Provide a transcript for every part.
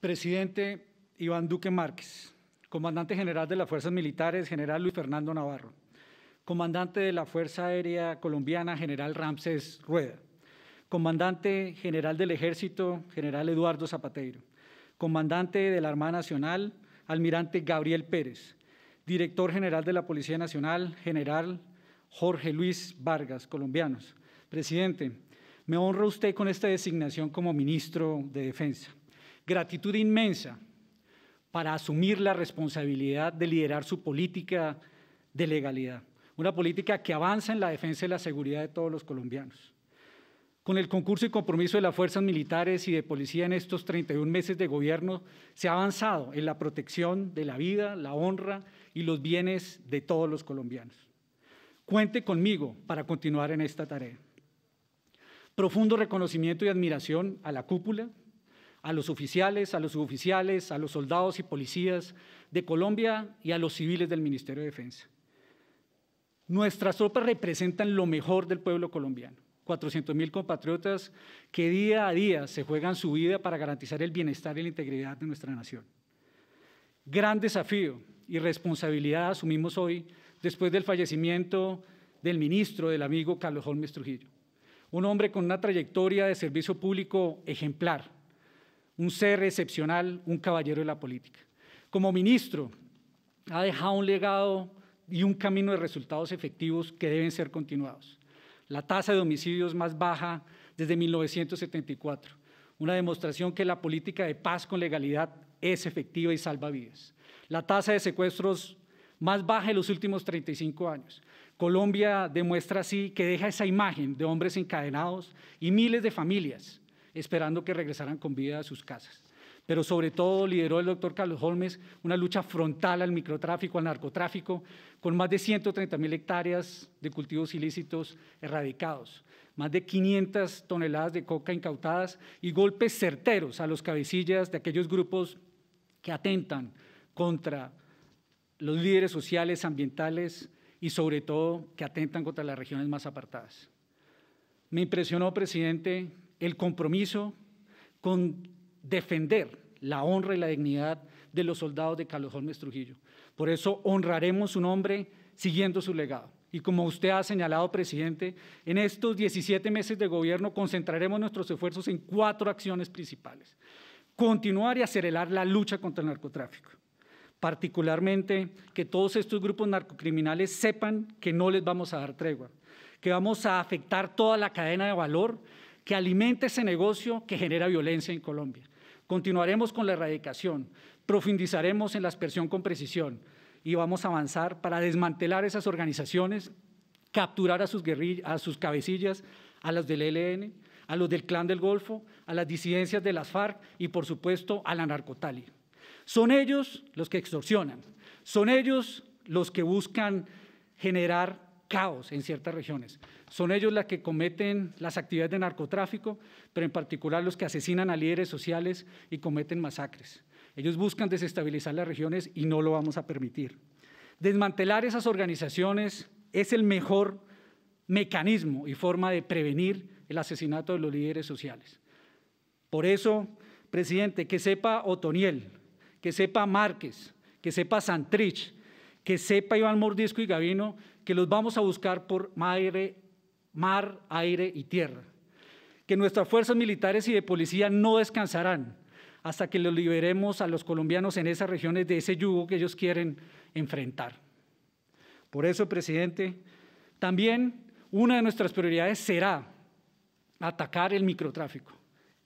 Presidente Iván Duque Márquez, Comandante General de las Fuerzas Militares, General Luis Fernando Navarro, Comandante de la Fuerza Aérea Colombiana, General Ramses Rueda, Comandante General del Ejército, General Eduardo Zapateiro, Comandante de la Armada Nacional, Almirante Gabriel Pérez, Director General de la Policía Nacional, General Jorge Luis Vargas, colombianos. Presidente, me honra usted con esta designación como ministro de Defensa gratitud inmensa para asumir la responsabilidad de liderar su política de legalidad, una política que avanza en la defensa y la seguridad de todos los colombianos. Con el concurso y compromiso de las fuerzas militares y de policía en estos 31 meses de gobierno, se ha avanzado en la protección de la vida, la honra y los bienes de todos los colombianos. Cuente conmigo para continuar en esta tarea. Profundo reconocimiento y admiración a la cúpula a los oficiales, a los suboficiales, a los soldados y policías de Colombia y a los civiles del Ministerio de Defensa. Nuestras tropas representan lo mejor del pueblo colombiano. 400.000 compatriotas que día a día se juegan su vida para garantizar el bienestar y la integridad de nuestra nación. Gran desafío y responsabilidad asumimos hoy después del fallecimiento del ministro, del amigo Carlos Holmes Trujillo. Un hombre con una trayectoria de servicio público ejemplar, un ser excepcional, un caballero de la política. Como ministro, ha dejado un legado y un camino de resultados efectivos que deben ser continuados. La tasa de homicidios más baja desde 1974, una demostración que la política de paz con legalidad es efectiva y salva vidas. La tasa de secuestros más baja en los últimos 35 años. Colombia demuestra así que deja esa imagen de hombres encadenados y miles de familias esperando que regresaran con vida a sus casas. Pero sobre todo lideró el doctor Carlos Holmes una lucha frontal al microtráfico, al narcotráfico, con más de 130 mil hectáreas de cultivos ilícitos erradicados, más de 500 toneladas de coca incautadas y golpes certeros a los cabecillas de aquellos grupos que atentan contra los líderes sociales, ambientales y sobre todo que atentan contra las regiones más apartadas. Me impresionó, presidente, el compromiso con defender la honra y la dignidad de los soldados de Carlos Holmes Trujillo. Por eso honraremos su nombre siguiendo su legado. Y como usted ha señalado, presidente, en estos 17 meses de gobierno concentraremos nuestros esfuerzos en cuatro acciones principales. Continuar y acelerar la lucha contra el narcotráfico. Particularmente que todos estos grupos narcocriminales sepan que no les vamos a dar tregua, que vamos a afectar toda la cadena de valor que alimente ese negocio que genera violencia en Colombia. Continuaremos con la erradicación, profundizaremos en la aspersión con precisión y vamos a avanzar para desmantelar esas organizaciones, capturar a sus, a sus cabecillas, a las del ELN, a los del Clan del Golfo, a las disidencias de las FARC y, por supuesto, a la narcotalia. Son ellos los que extorsionan, son ellos los que buscan generar caos en ciertas regiones. Son ellos los que cometen las actividades de narcotráfico, pero en particular los que asesinan a líderes sociales y cometen masacres. Ellos buscan desestabilizar las regiones y no lo vamos a permitir. Desmantelar esas organizaciones es el mejor mecanismo y forma de prevenir el asesinato de los líderes sociales. Por eso, presidente, que sepa Otoniel, que sepa Márquez, que sepa Santrich, que sepa Iván Mordisco y Gavino que los vamos a buscar por mar, aire y tierra, que nuestras fuerzas militares y de policía no descansarán hasta que los liberemos a los colombianos en esas regiones de ese yugo que ellos quieren enfrentar. Por eso, presidente, también una de nuestras prioridades será atacar el microtráfico.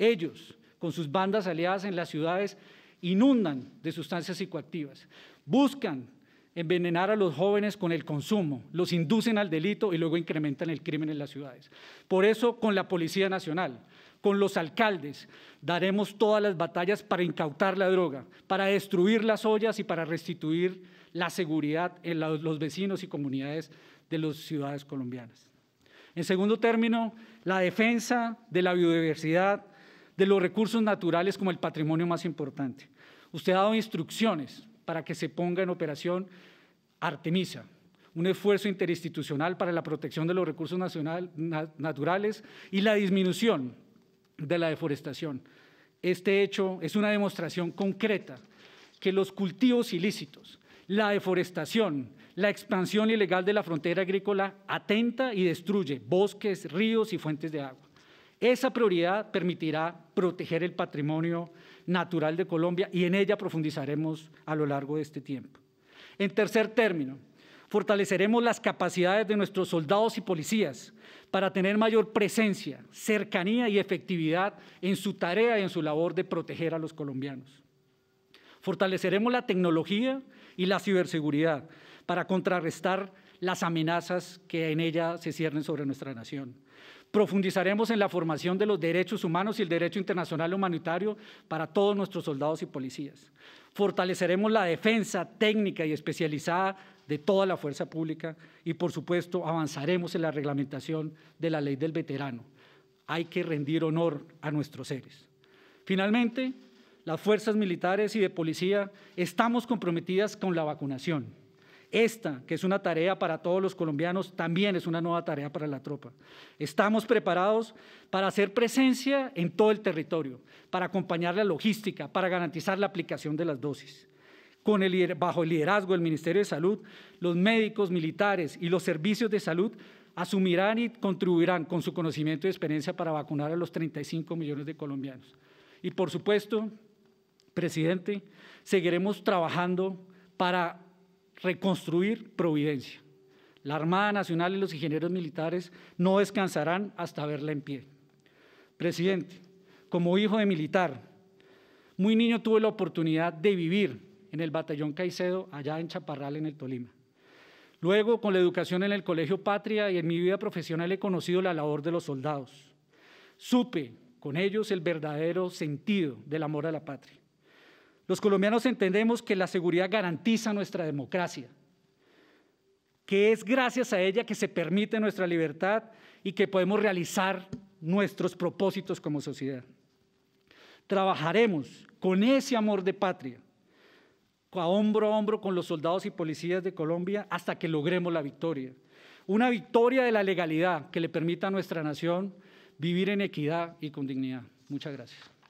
Ellos, con sus bandas aliadas en las ciudades, inundan de sustancias psicoactivas, buscan envenenar a los jóvenes con el consumo, los inducen al delito y luego incrementan el crimen en las ciudades. Por eso, con la Policía Nacional, con los alcaldes, daremos todas las batallas para incautar la droga, para destruir las ollas y para restituir la seguridad en los vecinos y comunidades de las ciudades colombianas. En segundo término, la defensa de la biodiversidad, de los recursos naturales como el patrimonio más importante. Usted ha dado instrucciones para que se ponga en operación Artemisa, un esfuerzo interinstitucional para la protección de los recursos naturales y la disminución de la deforestación. Este hecho es una demostración concreta que los cultivos ilícitos, la deforestación, la expansión ilegal de la frontera agrícola atenta y destruye bosques, ríos y fuentes de agua. Esa prioridad permitirá proteger el patrimonio natural de Colombia y en ella profundizaremos a lo largo de este tiempo. En tercer término, fortaleceremos las capacidades de nuestros soldados y policías para tener mayor presencia, cercanía y efectividad en su tarea y en su labor de proteger a los colombianos. Fortaleceremos la tecnología y la ciberseguridad para contrarrestar las amenazas que en ella se ciernen sobre nuestra nación. Profundizaremos en la formación de los derechos humanos y el derecho internacional humanitario para todos nuestros soldados y policías. Fortaleceremos la defensa técnica y especializada de toda la fuerza pública y, por supuesto, avanzaremos en la reglamentación de la ley del veterano. Hay que rendir honor a nuestros seres. Finalmente, las fuerzas militares y de policía estamos comprometidas con la vacunación esta, que es una tarea para todos los colombianos, también es una nueva tarea para la tropa. Estamos preparados para hacer presencia en todo el territorio, para acompañar la logística, para garantizar la aplicación de las dosis. Con el, bajo el liderazgo del Ministerio de Salud, los médicos, militares y los servicios de salud asumirán y contribuirán con su conocimiento y experiencia para vacunar a los 35 millones de colombianos. Y por supuesto, presidente, seguiremos trabajando para reconstruir Providencia. La Armada Nacional y los ingenieros militares no descansarán hasta verla en pie. Presidente, como hijo de militar, muy niño tuve la oportunidad de vivir en el batallón Caicedo, allá en Chaparral, en el Tolima. Luego, con la educación en el Colegio Patria y en mi vida profesional he conocido la labor de los soldados. Supe con ellos el verdadero sentido del amor a la patria. Los colombianos entendemos que la seguridad garantiza nuestra democracia, que es gracias a ella que se permite nuestra libertad y que podemos realizar nuestros propósitos como sociedad. Trabajaremos con ese amor de patria, a hombro a hombro con los soldados y policías de Colombia, hasta que logremos la victoria. Una victoria de la legalidad que le permita a nuestra nación vivir en equidad y con dignidad. Muchas gracias.